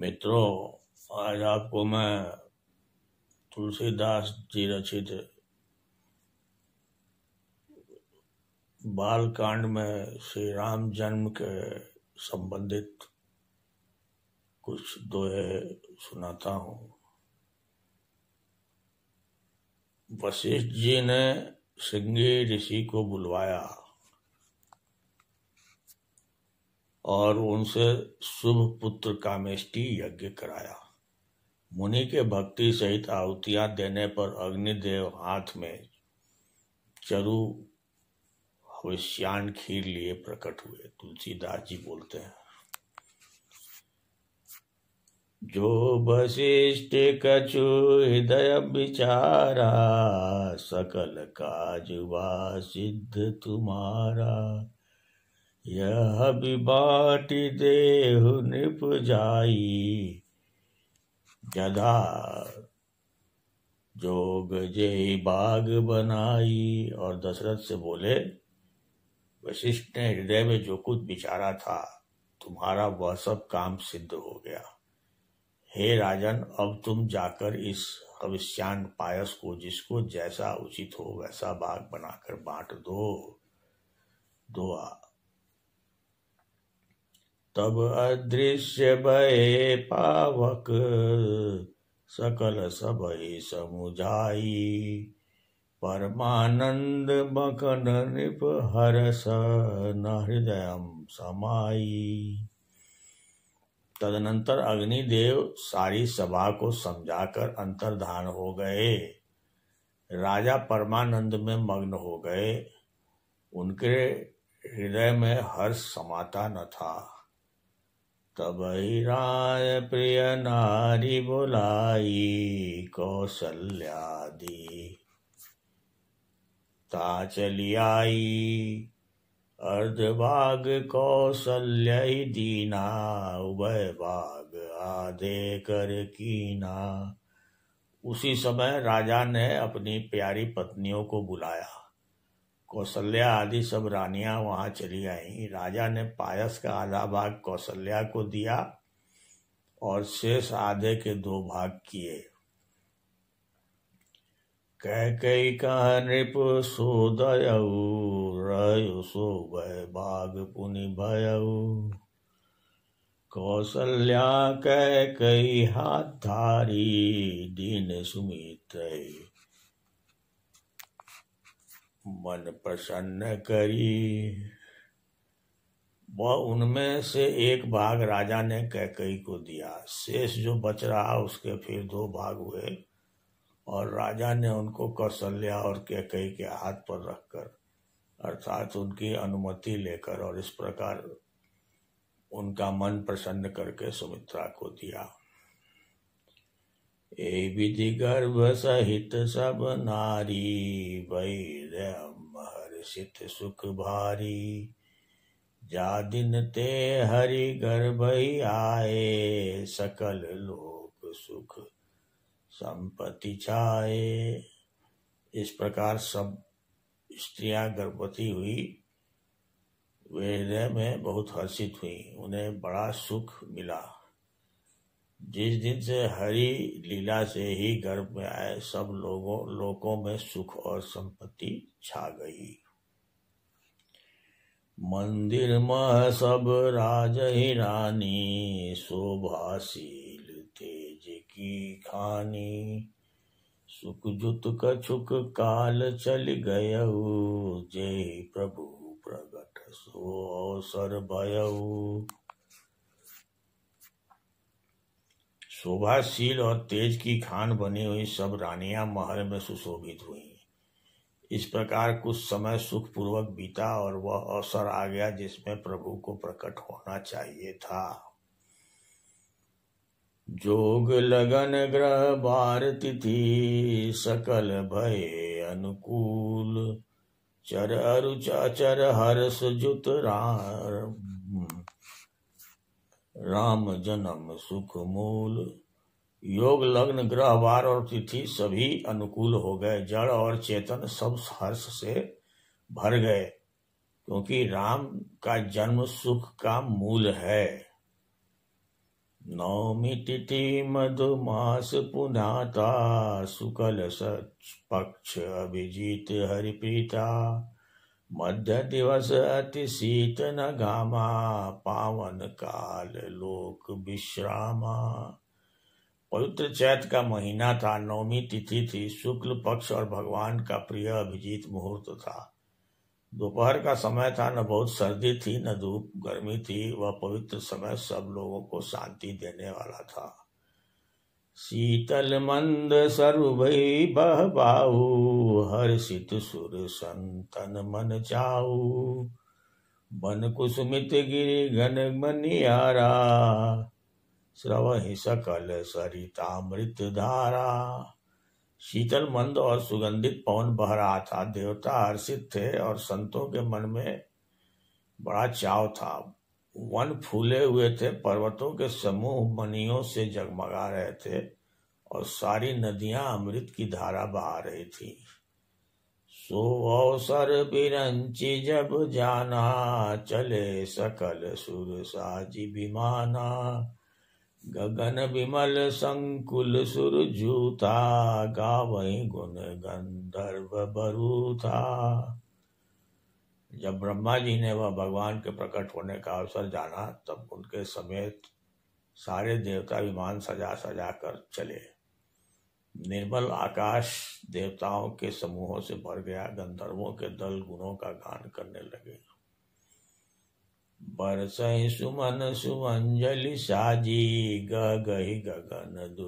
मित्रों आज आपको मैं तुलसीदास जी रचित बाल कांड में श्री राम जन्म के संबंधित कुछ दोहे सुनाता हूँ वशिष्ठ जी ने सिंगी ऋषि को बुलवाया और उनसे शुभ पुत्र कामेष्टि यज्ञ कराया मुनि के भक्ति सहित आहुतियां देने पर अग्निदेव हाथ में चरु हविष्यान खीर लिए प्रकट हुए तुलसीदास जी बोलते हैं जो वशिष्ठ कछु हृदय विचारा सकल काज सिद्ध तुम्हारा यह विबाटि देहु निप जाई जदा जोग जय बाग बनाई और दशरथ से बोले वशिष्ठ ने हृदय में जो कुछ बिचारा था तुम्हारा वह सब काम सिद्ध हो गया हे राजन अब तुम जाकर इस हविष्यान पायस को जिसको जैसा उचित हो वैसा बाग बनाकर बांट दो दुआ तब अदृश्य भय पावक सकल सबई समुझाई परमानंद मकन नृप हरस न हृदय समाई तदनंतर अग्निदेव सारी सभा को समझाकर अंतर्धान हो गए राजा परमानंद में मग्न हो गए उनके हृदय में हर्ष समाता न था तब ही राय प्रिय नारी बुलाई कौशल्यादि ता चली आई अर्धभाग कौशल्य दीना उभय भाग आधे कर कीना उसी समय राजा ने अपनी प्यारी पत्नियों को बुलाया कौशल्या आदि सब रानियां वहां चली आईं राजा ने पायस का आधा भाग कौशल्या को दिया और शेष आधे के दो भाग किए कई कह नृप सोदय सो गय भाग पुनि भयऊ कौशल्या कह कई हाथ धारी दीन सुमित मन प्रसन्न करी वह उनमें से एक भाग राजा ने कैकई को दिया शेष जो बच रहा उसके फिर दो भाग हुए और राजा ने उनको कौशल्या और कैकई के हाथ पर रखकर अर्थात उनकी अनुमति लेकर और इस प्रकार उनका मन प्रसन्न करके सुमित्रा को दिया ए विधि गर्भ सहित सब नारी वैरम हर्षित सुख भारी जा दिन ते हरि गर्भ आए सकल लोक सुख संपत्ति छाए इस प्रकार सब स्त्रियां गर्भवती हुई वे हृदय में बहुत हर्षित हुई उन्हें बड़ा सुख मिला जिस दिन से हरि लीला से ही गर्भ में आए सब लोगों लोगों में सुख और संपत्ति छा गई मंदिर में सब राज ही रानी शोभाशील तेज की खानी सुख जुत कछुक काल चल गय जय प्रभु प्रगट सो अवसर भयऊ शोभाशील और तेज की खान बनी हुई सब रानियां महल में सुशोभित हुई इस प्रकार कुछ समय सुखपूर्वक बीता और वह अवसर आ गया जिसमें प्रभु को प्रकट होना चाहिए था जोग लगन ग्रह बार तिथि सकल भय अनुकूल चर अरुच अचर हर्ष जुत राम जन्म सुख मूल योग लग्न ग्रह वार और तिथि सभी अनुकूल हो गए जड़ और चेतन सब हर्ष से भर गए क्योंकि राम का जन्म सुख का मूल है नौमी तिथि मधुमास पुनाता सुकल सच पक्ष अभिजीत हरिप्रीता मध्य दिवस अति शीत न घामा पावन काल लोक विश्रामा पवित्र चैत का महीना था नवमी तिथि थी शुक्ल पक्ष और भगवान का प्रिय अभिजीत मुहूर्त था दोपहर का समय था न बहुत सर्दी थी न धूप गर्मी थी वह पवित्र समय सब लोगों को शांति देने वाला था शीतल मंद सर्वै बहबाहु हर्षित सुर संतन मन जाऊ बन कुसुमित गिर घन मनियारा श्रवहि सकल सरितामृत धारा शीतल मंद और सुगंधित पवन बह रहा था देवता हर्षित थे और संतों के मन में बड़ा चाव था वन फूले हुए थे पर्वतों के समूह मनियों से जगमगा रहे थे और सारी नदियां अमृत की धारा बहा रही थी सो अवसर बिरंची जब जाना चले सकल सुर साजी विमाना गगन विमल संकुल सुर जूता वही गुण गंधर्व था जब ब्रह्मा जी ने वह भगवान के प्रकट होने का अवसर जाना तब उनके समेत सारे देवता विमान सजा सजा कर चले निर्मल आकाश देवताओं के समूहों से भर गया गंधर्वों के दल गुणों का गान करने लगे बरसई सुमन सुमंजलि साजी गगई गगन दुन